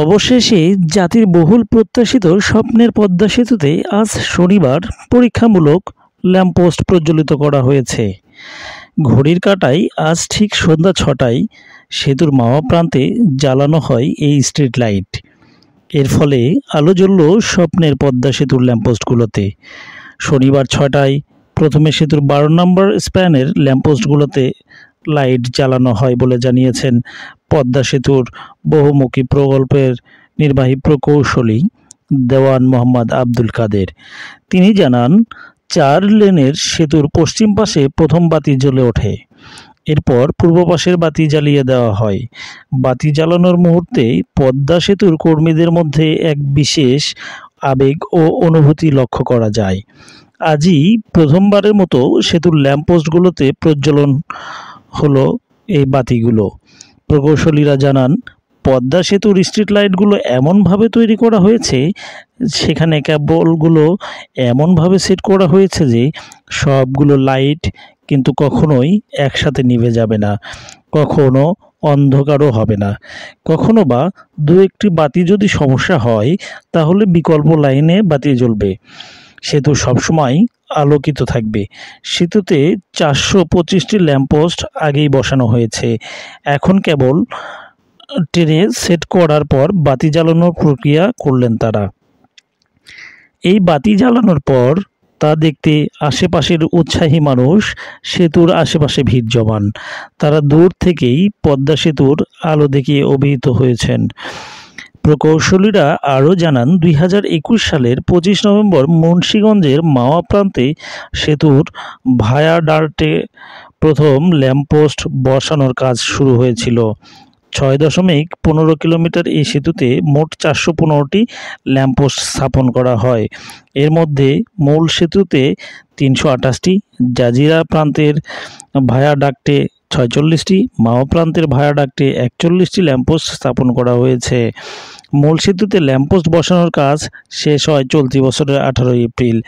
অবশেষে জাতির বহুল প্রত্যাশিত স্বপ্নের পদ্মা সেতুতে আজ শনিবার পরীক্ষামূলক ল্যাম্পোস্ট প্রজ্বলিত করা হয়েছে ঘড়ির কাটায় আজ ঠিক সন্ধ্যা ছটায় সেতুর মাওয়া প্রান্তে জ্বালানো হয় এই স্ট্রিট লাইট এর ফলে আলো জ্বলল স্বপ্নের পদ্মা সেতুর ল্যাম্পোস্টগুলোতে শনিবার ছটায় প্রথমে সেতুর বারো নম্বর স্প্যানের ল্যাম্পোস্টগুলোতে লাইট জ্বালানো হয় বলে জানিয়েছেন পদ্মা সেতুর বহুমুখী প্রকল্পের নির্বাহী প্রকৌশলী দেওয়ান মোহাম্মদ আব্দুল কাদের তিনি জানান চার লেনের সেতুর পশ্চিম পাশে প্রথম বাতি জ্বলে ওঠে এরপর পূর্ব পাশের বাতি জ্বালিয়ে দেওয়া হয় বাতি জ্বালানোর মুহূর্তে পদ্মা সেতুর কর্মীদের মধ্যে এক বিশেষ আবেগ ও অনুভূতি লক্ষ্য করা যায় আজই প্রথমবারের মতো সেতুর ল্যাম্পপোস্টগুলোতে প্রজ্বলন হলো এই বাতিগুলো প্রকৌশলীরা জানান পদ্মা সেতুর স্ট্রিট লাইটগুলো এমনভাবে তৈরি করা হয়েছে সেখানে ক্যাবলগুলো এমনভাবে সেট করা হয়েছে যে সবগুলো লাইট কিন্তু কখনোই একসাথে নিভে যাবে না কখনো অন্ধকারও হবে না কখনো বা দু একটি বাতি যদি সমস্যা হয় তাহলে বিকল্প লাইনে বাতি জ্বলবে সেতু সবসময় আলোকিত থাকবে সেতুতে চারশো পঁচিশটি ল্যাম্পপোস্ট আগেই বসানো হয়েছে এখন কেবল ট্রেনে সেট করার পর বাতি জ্বালানোর প্রক্রিয়া করলেন তারা এই বাতি জ্বালানোর পর তা দেখতে আশেপাশের উৎসাহী মানুষ সেতুর আশেপাশে ভিড় জমান তারা দূর থেকেই পদ্মা সেতুর আলো দেখে অভিহিত হয়েছেন প্রকৌশলীরা আরও জানান দুই সালের পঁচিশ নভেম্বর মুন্সীগঞ্জের মাওয়া প্রান্তে সেতুর ভায়াডার্টে প্রথম ল্যাম্পোস্ট বসানোর কাজ শুরু হয়েছিল ছয় দশমিক পনেরো কিলোমিটার এই সেতুতে মোট চারশো পনেরোটি ল্যাম্পোস্ট স্থাপন করা হয় এর মধ্যে মূল সেতুতে তিনশো আঠাশটি জাজিরা প্রান্তের ভায়াডাক্টে ছয়চল্লিশটি মাও প্রান্তের ভায়াডাক্টে একচল্লিশটি ল্যাম্পপোস্ট স্থাপন করা হয়েছে মূল সেতুতে ল্যাম্পপোস্ট বসানোর কাজ শেষ হয় চলতি বছরের আঠারোই এপ্রিল